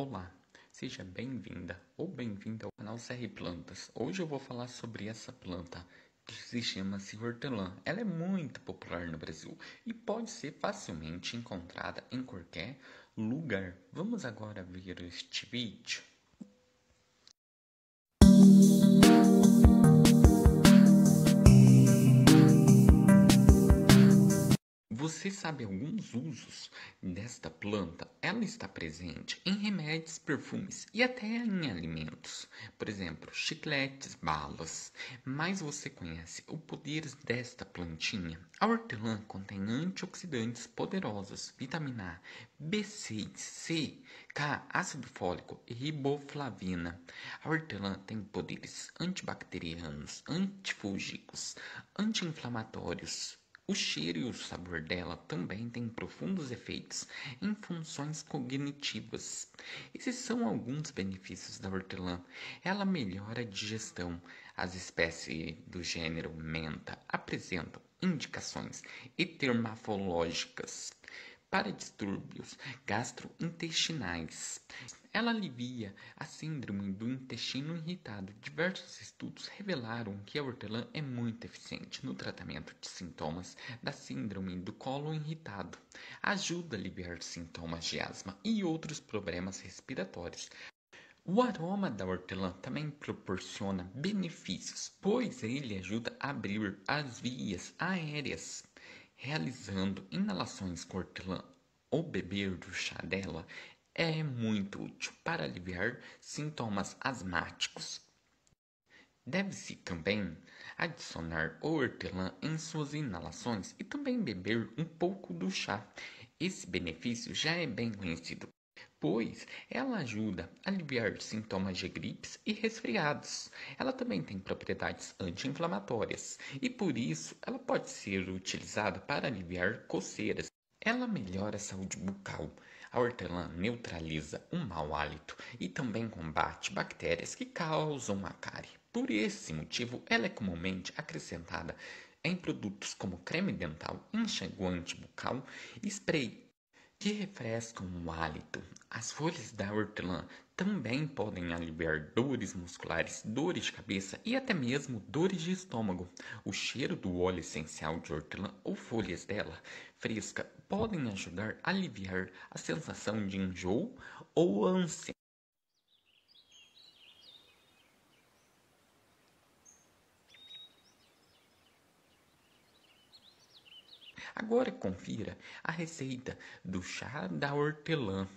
Olá, seja bem-vinda ou bem-vindo ao canal CR Plantas. Hoje eu vou falar sobre essa planta que se chama-se hortelã. Ela é muito popular no Brasil e pode ser facilmente encontrada em qualquer lugar. Vamos agora ver este vídeo. Você sabe alguns usos desta planta? Ela está presente em remédios, perfumes e até em alimentos, por exemplo, chicletes, balas. Mas você conhece o poder desta plantinha? A hortelã contém antioxidantes poderosos, vitamina A, B6, C, K, ácido fólico e riboflavina. A hortelã tem poderes antibacterianos, antifúngicos, anti-inflamatórios, o cheiro e o sabor dela também têm profundos efeitos em funções cognitivas. Esses são alguns benefícios da hortelã. Ela melhora a digestão. As espécies do gênero menta apresentam indicações etermafológicas para distúrbios gastrointestinais. Ela alivia a síndrome do intestino irritado. Diversos estudos revelaram que a hortelã é muito eficiente no tratamento de sintomas da síndrome do colo irritado. Ajuda a aliviar sintomas de asma e outros problemas respiratórios. O aroma da hortelã também proporciona benefícios, pois ele ajuda a abrir as vias aéreas realizando inalações cortelã ou beber do chá dela é muito útil para aliviar sintomas asmáticos. Deve-se também adicionar o hortelã em suas inalações e também beber um pouco do chá. Esse benefício já é bem conhecido pois ela ajuda a aliviar sintomas de gripes e resfriados. Ela também tem propriedades anti-inflamatórias e por isso ela pode ser utilizada para aliviar coceiras. Ela melhora a saúde bucal. A hortelã neutraliza o mau hálito e também combate bactérias que causam a cárie. Por esse motivo, ela é comumente acrescentada em produtos como creme dental, enxaguante bucal, spray que refrescam o hálito. As folhas da hortelã também podem aliviar dores musculares, dores de cabeça e até mesmo dores de estômago. O cheiro do óleo essencial de hortelã ou folhas dela fresca podem ajudar a aliviar a sensação de enjoo ou ânsia. Agora confira a receita do chá da hortelã.